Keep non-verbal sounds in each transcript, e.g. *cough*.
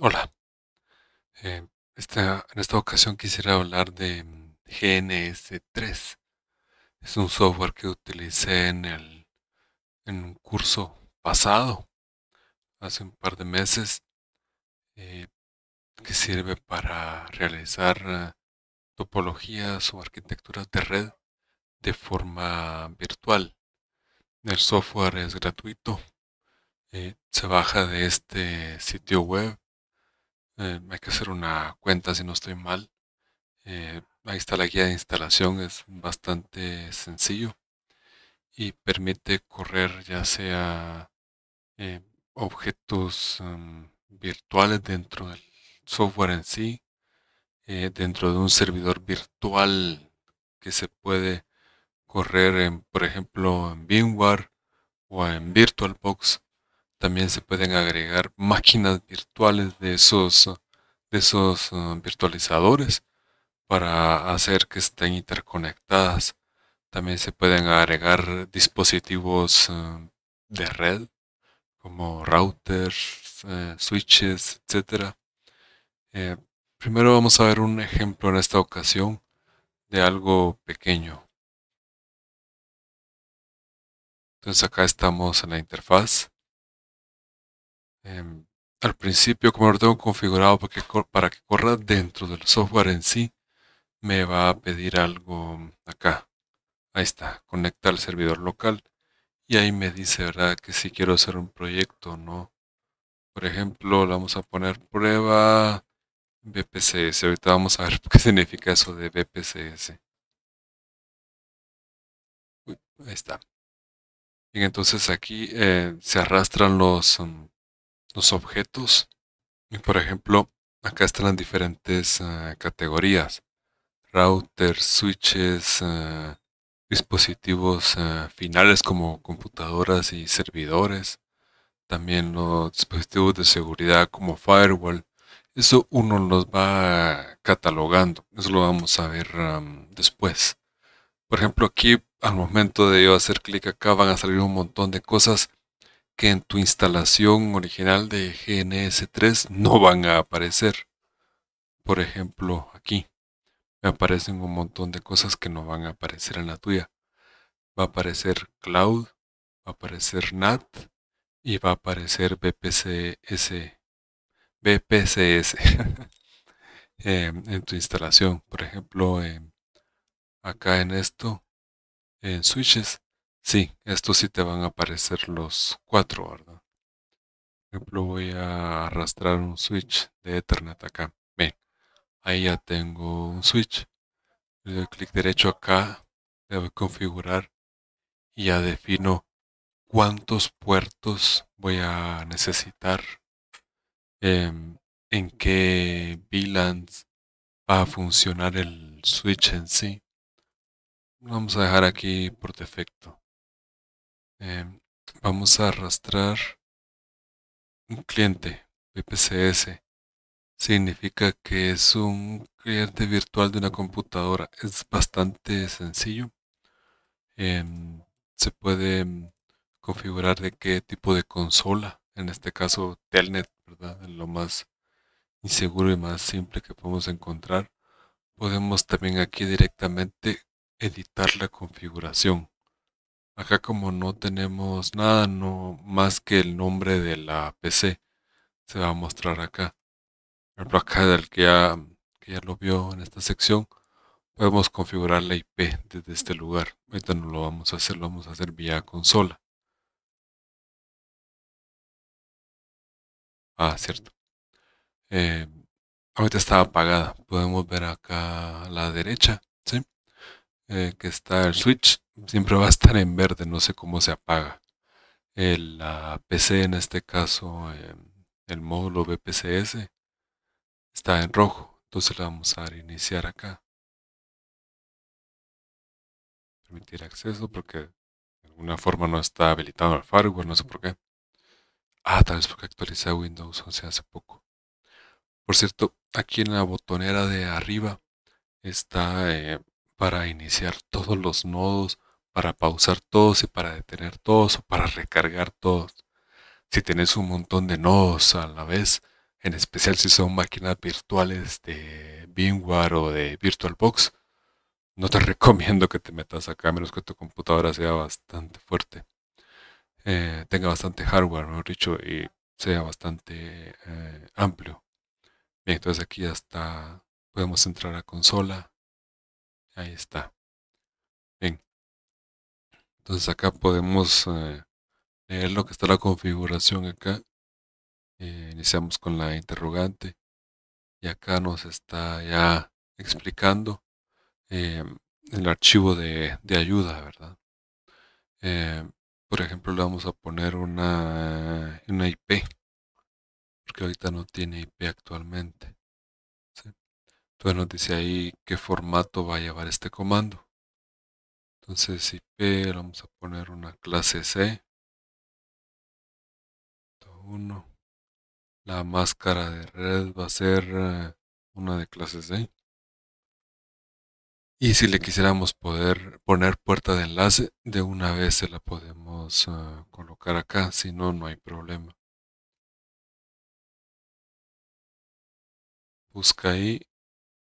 hola. Eh, en esta ocasión quisiera hablar de mm, GNS3. Es un software que utilicé en, en un curso pasado, hace un par de meses, eh, que sirve para realizar eh, topologías o arquitecturas de red de forma virtual. El software es gratuito eh, se baja de este sitio web. Eh, hay que hacer una cuenta si no estoy mal. Eh, ahí está la guía de instalación, es bastante sencillo y permite correr ya sea objetos em, virtuales dentro del software en sí, dentro de un servidor virtual que se puede correr en, por ejemplo, en VMware o en VirtualBox también se pueden agregar máquinas virtuales de esos, de esos eh, virtualizadores para hacer que estén interconectadas. También se pueden agregar dispositivos eh, de red como routers, eh, switches, etc. primero vamos a ver un ejemplo en esta ocasión de algo pequeño. Entonces acá estamos en la interfaz. Em, al principio, como lo tengo configurado para que, para que corra dentro del software en sí, me va a pedir algo acá. Ahí está, conecta al servidor local. Y ahí me dice, ¿verdad? Que si quiero hacer un proyecto o no. Por ejemplo, le vamos a poner prueba BPCS. Ahorita vamos a ver *laughs* qué significa eso de BPCS. ahí está. Bien, entonces aquí eh, se arrastran los, em, los objetos. Y por ejemplo, acá están las diferentes eh, categorías. Routers, switches, eh, dispositivos eh, finales como computadoras y servidores. También los dispositivos de seguridad como firewall. Eso uno los va catalogando. Eso lo vamos a ver después. Por ejemplo, aquí al momento de yo hacer clic acá van a salir un montón de cosas que en tu instalación original de GNS3 no van a aparecer. Por ejemplo, aquí me aparecen un montón de cosas que no van a aparecer en la tuya. Va a aparecer Cloud, va a aparecer NAT y va a aparecer BPCS. BPCS *laughs* en tu instalación. Por ejemplo, acá en esto, en switches, Sí, estos sí te van a aparecer los cuatro, ¿verdad? Por ejemplo, voy a arrastrar un switch de Ethernet acá. Bien, ahí ya tengo un switch. Le doy clic derecho acá, le doy configurar y ya defino cuántos puertos voy a necesitar, em, en qué VLAN va a funcionar el switch en sí. vamos a dejar aquí por defecto. Em, vamos a arrastrar un cliente VPCS. Significa que es un cliente virtual de una computadora. Es bastante sencillo. Em, se puede em, configurar de qué tipo de consola, en este caso Telnet, ¿verdad? Lo más inseguro y más simple que podemos encontrar. Podemos también aquí directamente editar la configuración. Acá como no tenemos nada, no más que el nombre de la PC se va a mostrar acá. Por ejemplo, acá del que ya, que ya lo vio en esta sección, podemos configurar la IP desde este lugar. Ahorita no lo vamos a hacer, lo vamos a hacer vía consola. Ah, cierto. Eh, ahorita está apagada. Podemos ver acá a la derecha eh, que está el switch, siempre va a estar en verde, no sé cómo se apaga. El, la PC, en este caso, el módulo BPCS, está en rojo. Entonces le vamos a dar iniciar acá. Permitir acceso porque de alguna forma no está habilitado el firewall, no sé por qué. Ah, tal vez porque actualicé Windows 11 hace poco. Por cierto, aquí en la botonera de arriba está eh, para iniciar todos los nodos, para pausar todos y para detener todos o para recargar todos. Si tenés un montón de nodos a la vez, en especial si son máquinas virtuales de VMware o de VirtualBox, no te *laughs* recomiendo que te metas acá, a menos que tu computadora sea bastante fuerte, eh, tenga bastante hardware, mejor dicho, y sea bastante eh, amplio. Bien, entonces aquí ya está, podemos entrar a consola, Ahí está. Bien. Entonces acá podemos eh, leer lo que está la configuración acá. Eh, iniciamos con la interrogante. Y acá nos está ya explicando em, el archivo de, de ayuda, ¿verdad? Em, por ejemplo, le vamos a poner una, una IP. Porque ahorita no tiene IP actualmente. Entonces nos dice ahí qué formato va a llevar este comando. Entonces IP le vamos a poner una clase C. La máscara de red va a ser eh, una de clases C. Y si le quisiéramos poder poner puerta de enlace, de una vez se la podemos eh, colocar acá, si no, no hay problema. Busca ahí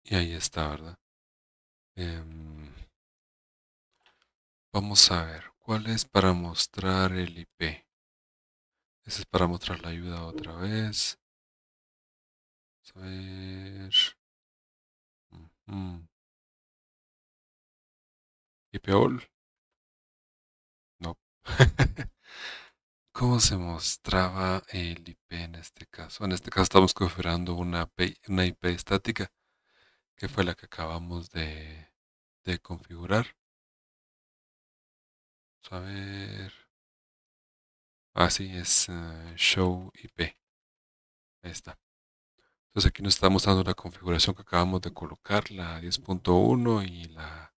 y ahí está, ¿verdad? Em, vamos a ver, ¿cuál es para mostrar el IP? Ese es para mostrar la ayuda otra vez. Vamos a ver. IP all. No. *laughs* ¿Cómo se mostraba el IP en este caso? En este caso estamos configurando una, una IP estática que fue la que acabamos de, configurar. Vamos a ver. Así ah, es eh, show IP. Ahí está. Entonces aquí nos está mostrando la configuración que acabamos de colocar, la 10.1 y la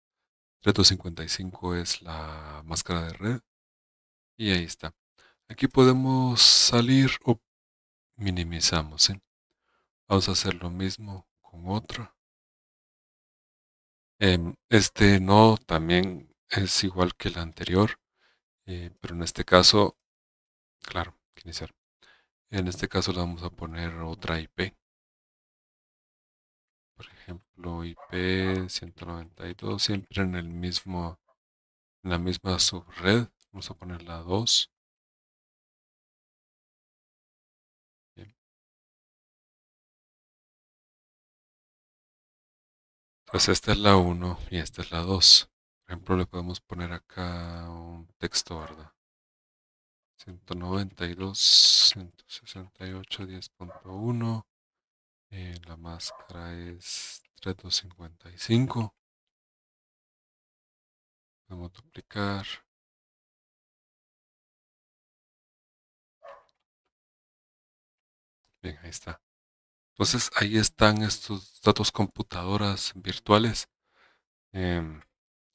355 es la máscara de red. Y ahí está. Aquí podemos salir o minimizamos. Vamos a hacer lo mismo con otra. Em, este nodo también es igual que el anterior, eh, pero en este caso, claro, iniciar. En este caso le vamos a poner otra IP. Por ejemplo, IP 192, siempre en el mismo, en la misma subred. Vamos a poner la 2. Pues esta es la 1 y esta es la 2. Por ejemplo, le podemos poner acá un texto, ¿verdad? 192, 168, 10.1. la máscara es 3255. Podemos duplicar. Bien, ahí está. Entonces ahí están estos datos computadoras virtuales em,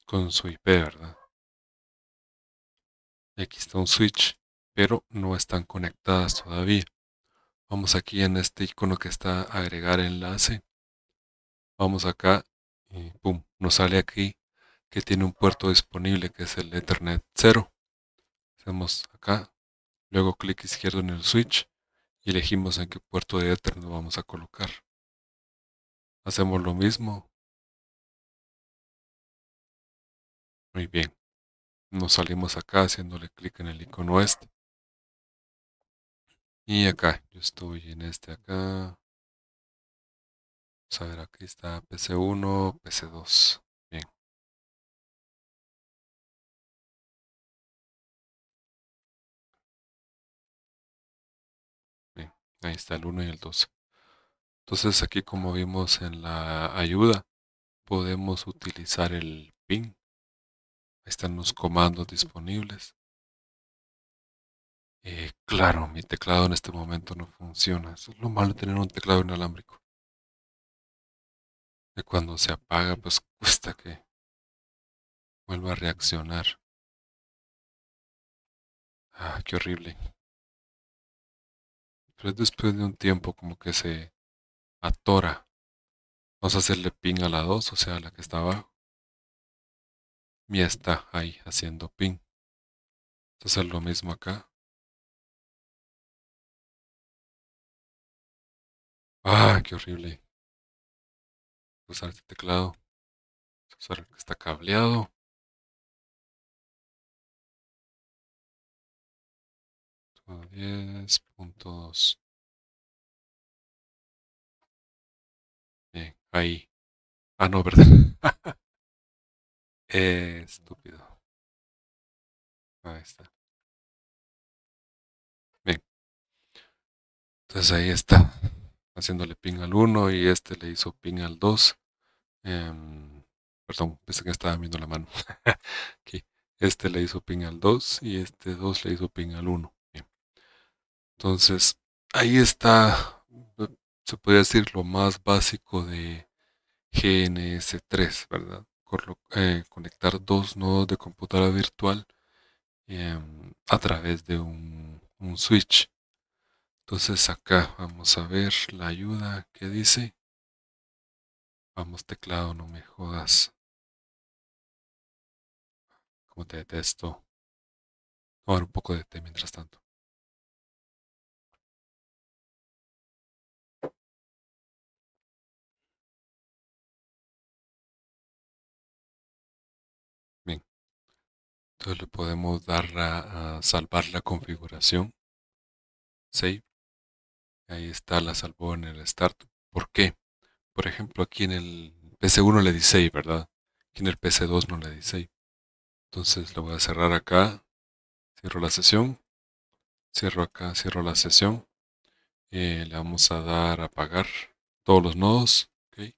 con su IP, ¿verdad? Aquí está un switch, pero no están conectadas todavía. Vamos aquí en este icono que está agregar enlace. Vamos acá y pum, nos sale aquí que tiene un puerto disponible que es el Ethernet 0. Hacemos acá, luego clic izquierdo en el switch y elegimos en qué puerto de Ether nos vamos a colocar. Hacemos lo mismo. Muy bien. Nos salimos acá haciéndole clic en el icono este. Y acá, yo estoy en este acá. Vamos a ver, aquí está PC1, PC2. Ahí está el 1 y el 2. Entonces aquí como vimos en la ayuda, podemos utilizar el pin. Ahí están los comandos disponibles. Eh, claro, mi teclado en este momento no funciona. es lo malo de tener un teclado inalámbrico. Que cuando se apaga, pues *laughs* cuesta que vuelva a reaccionar. Ah, qué horrible. Pero después de un tiempo como que se atora. Vamos a hacerle pin a la 2, o sea, a la que está abajo. Y está ahí haciendo ping. hacer lo mismo acá. Ah, qué horrible. Usar pues, este teclado. Usar el que está cableado. 10.2. Bien, ahí. Ah, no, ¿verdad? *laughs* estúpido. Ahí está. Bien. Entonces ahí está. Haciéndole ping al 1 y este le hizo ping al 2. Em, perdón, pensé que estaba viendo la mano. *laughs* Aquí. Este le hizo ping al 2 y este 2 le hizo ping al 1. Entonces, ahí está, eh, se podría decir, lo más básico de GNS3, ¿verdad? Eh, conectar dos nodos de computadora virtual em, a través de un, switch. Entonces acá vamos a ver la ayuda que dice. Vamos teclado, no me jodas. Como te detesto. Tomar un poco de té mientras tanto. le podemos dar a, salvar la configuración. Save. Ahí está, la salvó en el Start. ¿Por qué? Por ejemplo, aquí en el PC1 le dice save, ¿verdad? Aquí en el PC2 no le dice save. Entonces lo voy a cerrar acá. Cierro la sesión. Cierro acá, cierro la sesión. Eh, le vamos a dar a apagar todos los nodos. ok,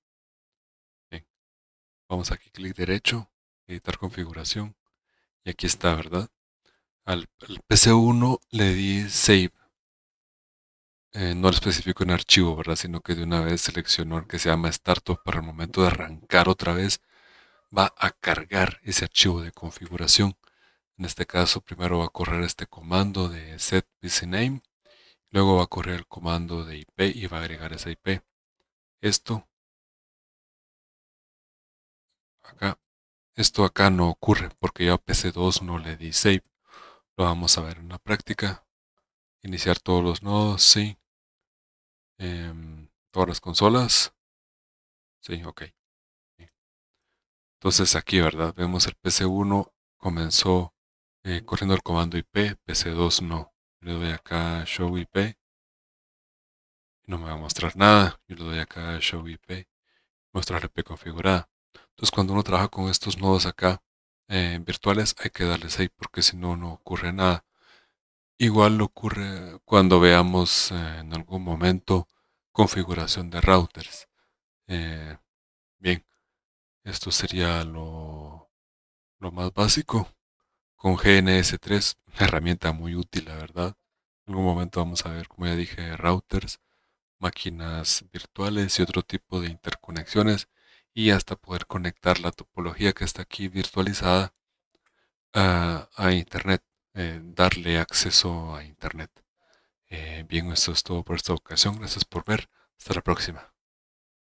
Vamos aquí, clic derecho, editar configuración. Y aquí está, ¿verdad? Al, PC1 le di save. Eh, no lo especifico en archivo, ¿verdad? Sino que de una vez seleccionó el que se llama Startup para el momento de arrancar otra vez. Va a cargar ese archivo de configuración. En este caso, primero va a correr este comando de set name Luego va a correr el comando de IP y va a agregar esa IP. Esto Esto acá no ocurre porque yo a PC2 no le di save. Lo vamos a ver en la práctica. Iniciar todos los nodos, sí. Em, todas las consolas. Sí, ok. Entonces aquí, ¿verdad? Vemos el PC1 comenzó eh, corriendo el comando IP, PC2 no. le doy acá show IP. No me va a mostrar nada. Yo le doy acá show IP. Mostrar IP configurada. Entonces cuando uno trabaja con estos nodos acá en eh, virtuales hay que darles ahí porque si no no ocurre nada. Igual ocurre cuando veamos eh, en algún momento configuración de routers. Eh, bien, esto sería lo, lo más básico. Con GNS3, *laughs* una herramienta muy útil, la verdad. En algún momento vamos a ver, como ya dije, routers, máquinas virtuales y otro tipo de interconexiones y hasta poder conectar la topología que está aquí virtualizada a, Internet, eh, darle acceso a Internet. Eh, bien, esto es todo por esta ocasión. Gracias por ver. Hasta la próxima.